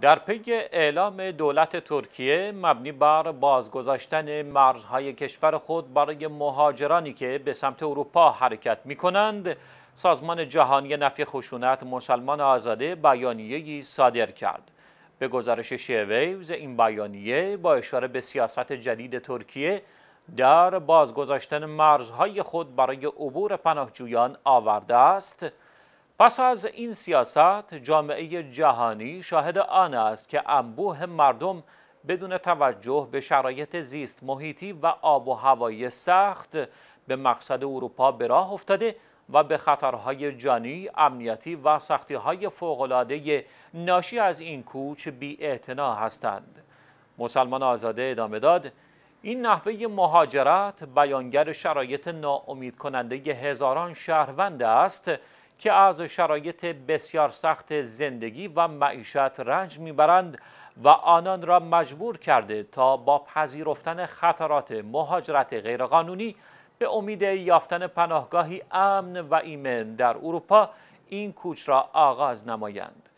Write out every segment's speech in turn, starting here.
در پی اعلام دولت ترکیه مبنی بر بازگذاشتن مرزهای کشور خود برای مهاجرانی که به سمت اروپا حرکت می کنند، سازمان جهانی نفی خشونت مسلمان آزاده بیانیه‌ای صادر کرد. به گزارش شیویوز این بیانیه با اشاره به سیاست جدید ترکیه در بازگذاشتن مرزهای خود برای عبور پناهجویان آورده است، پس از این سیاست جامعه جهانی شاهد آن است که انبوه مردم بدون توجه به شرایط زیست محیطی و آب و هوایی سخت به مقصد اروپا به راه افتاده و به خطرهای جانی، امنیتی و سختیهای فوقلاده ناشی از این کوچ بی هستند. مسلمان آزاده ادامه داد این نحوه مهاجرت بیانگر شرایط ناامید کننده هزاران شهروند است که از شرایط بسیار سخت زندگی و معیشت رنج میبرند و آنان را مجبور کرده تا با پذیرفتن خطرات مهاجرت غیرقانونی به امید یافتن پناهگاهی امن و ایمن در اروپا این کوچ را آغاز نمایند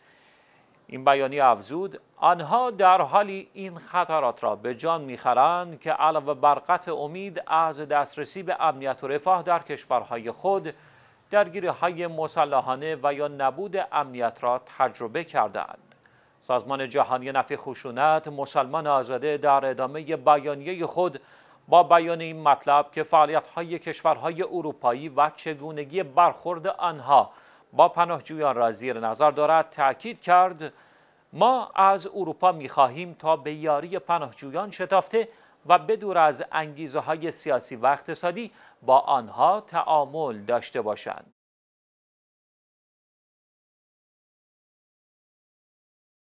این بیانی افزود آنها در حالی این خطرات را به جان میخرند که علاوه بر قطع امید از دسترسی به امنیت و رفاه در کشورهای خود درگیری های مسلحانه و یا نبود امنیت را تجربه کردند. سازمان جهانی نفی خشونت مسلمان آزاده در ادامه بیانیه خود با بیان این مطلب که فعالیت های کشورهای اروپایی و چگونگی برخورد آنها با پناهجویان را زیر نظر دارد تاکید کرد ما از اروپا می خواهیم تا به یاری پناهجویان شتافته و بدور از انگیزه های سیاسی و اقتصادی با آنها تعامل داشته باشند.